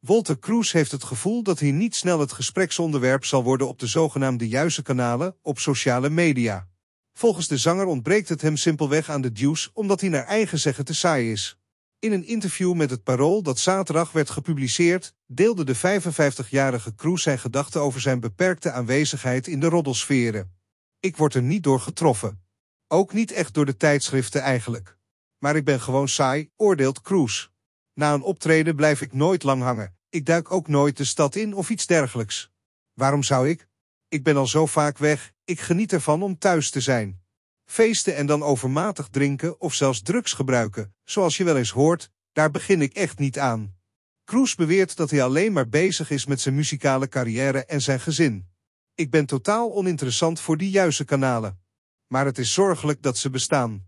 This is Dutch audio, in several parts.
Walter Kroes heeft het gevoel dat hij niet snel het gespreksonderwerp zal worden op de zogenaamde juiste kanalen op sociale media. Volgens de zanger ontbreekt het hem simpelweg aan de dues omdat hij naar eigen zeggen te saai is. In een interview met het Parool dat zaterdag werd gepubliceerd, deelde de 55-jarige Kroes zijn gedachten over zijn beperkte aanwezigheid in de roddelsferen. Ik word er niet door getroffen. Ook niet echt door de tijdschriften eigenlijk. Maar ik ben gewoon saai, oordeelt Kroes. Na een optreden blijf ik nooit lang hangen. Ik duik ook nooit de stad in of iets dergelijks. Waarom zou ik? Ik ben al zo vaak weg, ik geniet ervan om thuis te zijn. Feesten en dan overmatig drinken of zelfs drugs gebruiken, zoals je wel eens hoort, daar begin ik echt niet aan. Kroes beweert dat hij alleen maar bezig is met zijn muzikale carrière en zijn gezin. Ik ben totaal oninteressant voor die juiste kanalen. Maar het is zorgelijk dat ze bestaan.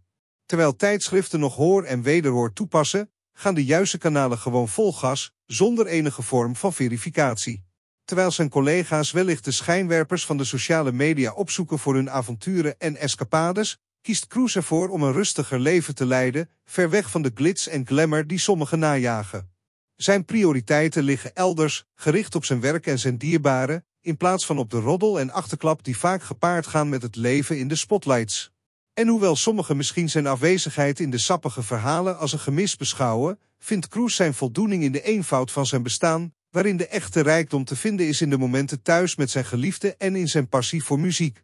Terwijl tijdschriften nog hoor en wederhoor toepassen, gaan de juiste kanalen gewoon vol gas, zonder enige vorm van verificatie. Terwijl zijn collega's wellicht de schijnwerpers van de sociale media opzoeken voor hun avonturen en escapades, kiest Cruz ervoor om een rustiger leven te leiden, ver weg van de glitz en glamour die sommigen najagen. Zijn prioriteiten liggen elders, gericht op zijn werk en zijn dierbaren, in plaats van op de roddel en achterklap die vaak gepaard gaan met het leven in de spotlights. En hoewel sommigen misschien zijn afwezigheid in de sappige verhalen als een gemis beschouwen, vindt Kroes zijn voldoening in de eenvoud van zijn bestaan, waarin de echte rijkdom te vinden is in de momenten thuis met zijn geliefde en in zijn passie voor muziek.